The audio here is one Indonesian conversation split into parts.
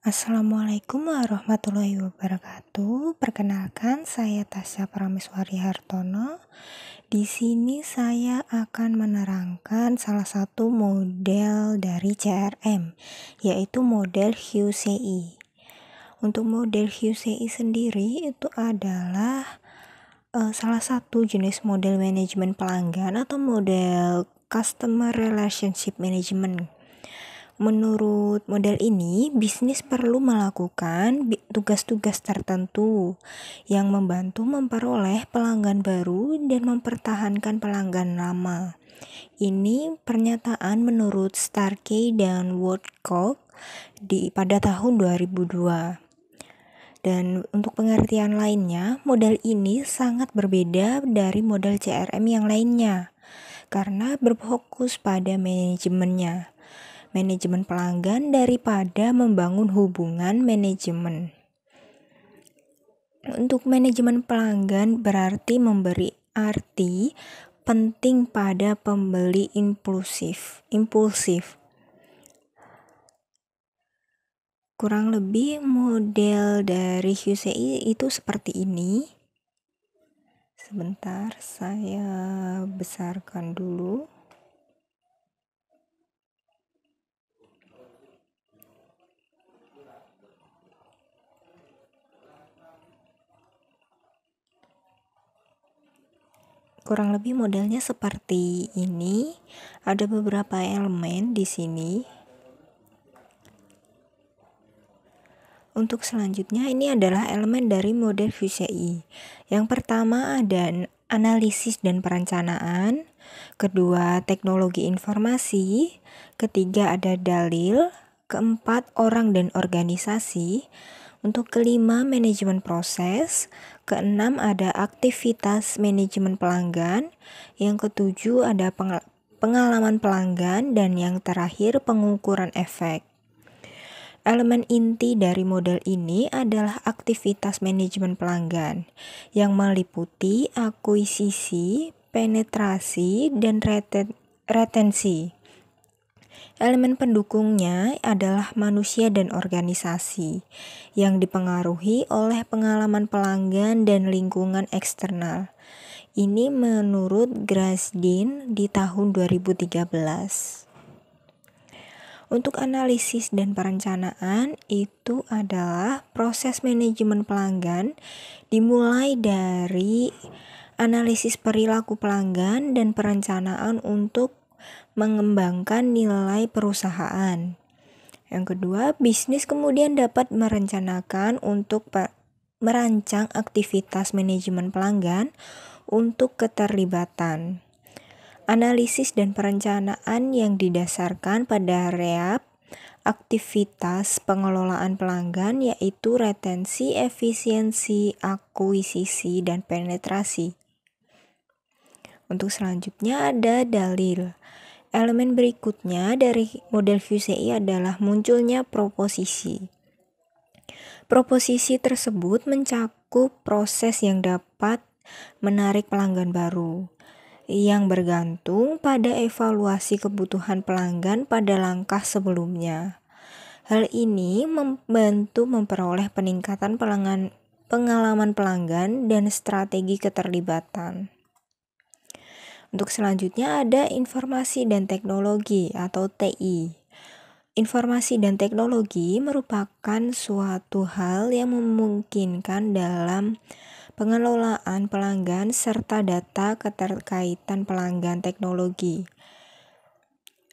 Assalamualaikum warahmatullahi wabarakatuh. Perkenalkan saya Tasya Prameswari Hartono. Di sini saya akan menerangkan salah satu model dari CRM, yaitu model QCI. Untuk model QCI sendiri itu adalah uh, salah satu jenis model manajemen pelanggan atau model customer relationship management Menurut model ini, bisnis perlu melakukan tugas-tugas tertentu yang membantu memperoleh pelanggan baru dan mempertahankan pelanggan lama. Ini pernyataan menurut Starkey dan Woodcock di pada tahun 2002. Dan untuk pengertian lainnya, model ini sangat berbeda dari model CRM yang lainnya karena berfokus pada manajemennya manajemen pelanggan daripada membangun hubungan manajemen. Untuk manajemen pelanggan berarti memberi arti penting pada pembeli impulsif. Impulsif. Kurang lebih model dari QCI itu seperti ini. Sebentar, saya besarkan dulu. Kurang lebih modelnya seperti ini. Ada beberapa elemen di sini. Untuk selanjutnya ini adalah elemen dari model VCI. Yang pertama ada analisis dan perencanaan, kedua teknologi informasi, ketiga ada dalil, keempat orang dan organisasi, untuk kelima, manajemen proses. Keenam, ada aktivitas manajemen pelanggan. Yang ketujuh, ada pengalaman pelanggan. Dan yang terakhir, pengukuran efek. Elemen inti dari model ini adalah aktivitas manajemen pelanggan yang meliputi akuisisi, penetrasi, dan retensi. Elemen pendukungnya adalah manusia dan organisasi yang dipengaruhi oleh pengalaman pelanggan dan lingkungan eksternal. Ini menurut Grasdin di tahun 2013. Untuk analisis dan perencanaan itu adalah proses manajemen pelanggan dimulai dari analisis perilaku pelanggan dan perencanaan untuk mengembangkan nilai perusahaan. Yang kedua, bisnis kemudian dapat merencanakan untuk merancang aktivitas manajemen pelanggan untuk keterlibatan. Analisis dan perencanaan yang didasarkan pada reap aktivitas pengelolaan pelanggan yaitu retensi, efisiensi, akuisisi, dan penetrasi. Untuk selanjutnya ada dalil. Elemen berikutnya dari model QCI adalah munculnya proposisi. Proposisi tersebut mencakup proses yang dapat menarik pelanggan baru yang bergantung pada evaluasi kebutuhan pelanggan pada langkah sebelumnya. Hal ini membantu memperoleh peningkatan pelanggan, pengalaman pelanggan dan strategi keterlibatan. Untuk selanjutnya ada informasi dan teknologi atau TI. Informasi dan teknologi merupakan suatu hal yang memungkinkan dalam pengelolaan pelanggan serta data keterkaitan pelanggan teknologi.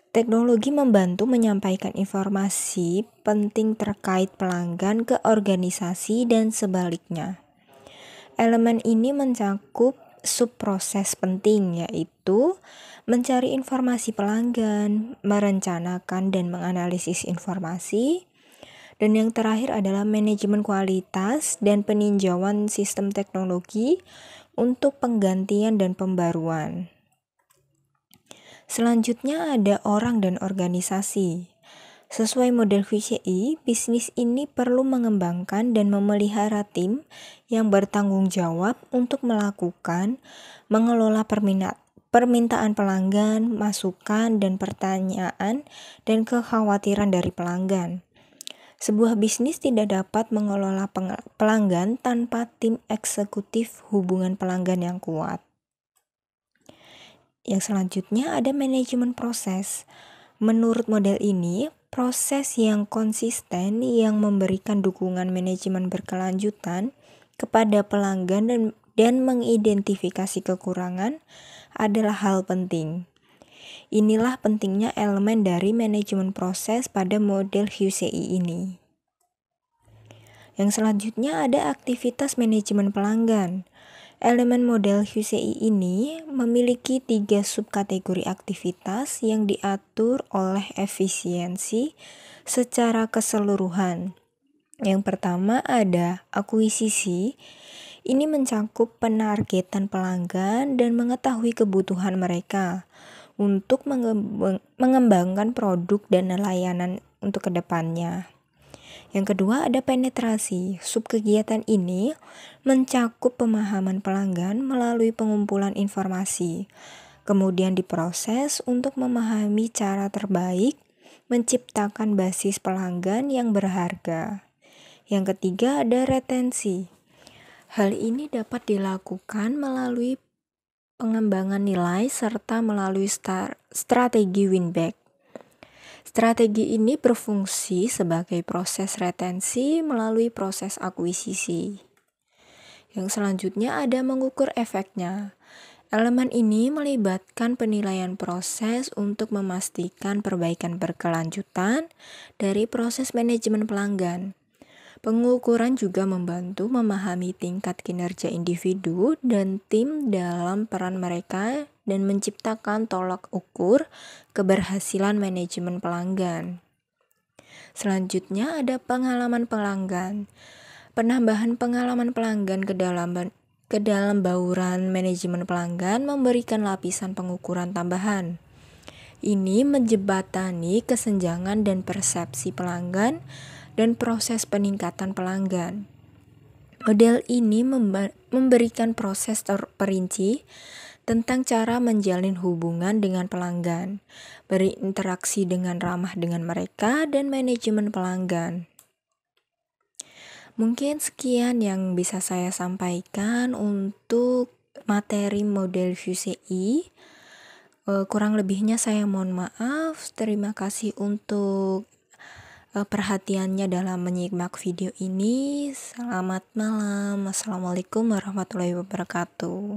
Teknologi membantu menyampaikan informasi penting terkait pelanggan ke organisasi dan sebaliknya. Elemen ini mencakup subproses penting yaitu mencari informasi pelanggan, merencanakan dan menganalisis informasi, dan yang terakhir adalah manajemen kualitas dan peninjauan sistem teknologi untuk penggantian dan pembaruan. Selanjutnya ada orang dan organisasi. Sesuai model VCI, bisnis ini perlu mengembangkan dan memelihara tim yang bertanggung jawab untuk melakukan, mengelola perminat, permintaan pelanggan, masukan, dan pertanyaan, dan kekhawatiran dari pelanggan. Sebuah bisnis tidak dapat mengelola pelanggan tanpa tim eksekutif hubungan pelanggan yang kuat. Yang selanjutnya ada manajemen proses. Menurut model ini, proses yang konsisten yang memberikan dukungan manajemen berkelanjutan kepada pelanggan dan, dan mengidentifikasi kekurangan adalah hal penting. Inilah pentingnya elemen dari manajemen proses pada model QCI ini. Yang selanjutnya ada aktivitas manajemen pelanggan. Elemen model QCI ini memiliki tiga subkategori aktivitas yang diatur oleh efisiensi secara keseluruhan. Yang pertama ada akuisisi. Ini mencakup penargetan pelanggan dan mengetahui kebutuhan mereka untuk mengembangkan produk dan layanan untuk kedepannya. Yang kedua ada penetrasi. Subkegiatan ini mencakup pemahaman pelanggan melalui pengumpulan informasi, kemudian diproses untuk memahami cara terbaik menciptakan basis pelanggan yang berharga. Yang ketiga ada retensi. Hal ini dapat dilakukan melalui pengembangan nilai serta melalui strategi win back. Strategi ini berfungsi sebagai proses retensi melalui proses akuisisi. Yang selanjutnya ada mengukur efeknya. Elemen ini melibatkan penilaian proses untuk memastikan perbaikan berkelanjutan dari proses manajemen pelanggan. Pengukuran juga membantu memahami tingkat kinerja individu dan tim dalam peran mereka dan menciptakan tolak ukur keberhasilan manajemen pelanggan. Selanjutnya ada pengalaman pelanggan. Penambahan pengalaman pelanggan ke dalam ke dalam bauran manajemen pelanggan memberikan lapisan pengukuran tambahan. Ini menjebatani kesenjangan dan persepsi pelanggan dan proses peningkatan pelanggan. Model ini memberikan proses terperinci tentang cara menjalin hubungan dengan pelanggan, berinteraksi dengan ramah dengan mereka, dan manajemen pelanggan. Mungkin sekian yang bisa saya sampaikan untuk materi model VCI. Eh, kurang lebihnya saya mohon maaf. Terima kasih untuk eh, perhatiannya dalam menyimak video ini. Selamat malam. Assalamualaikum warahmatullahi wabarakatuh.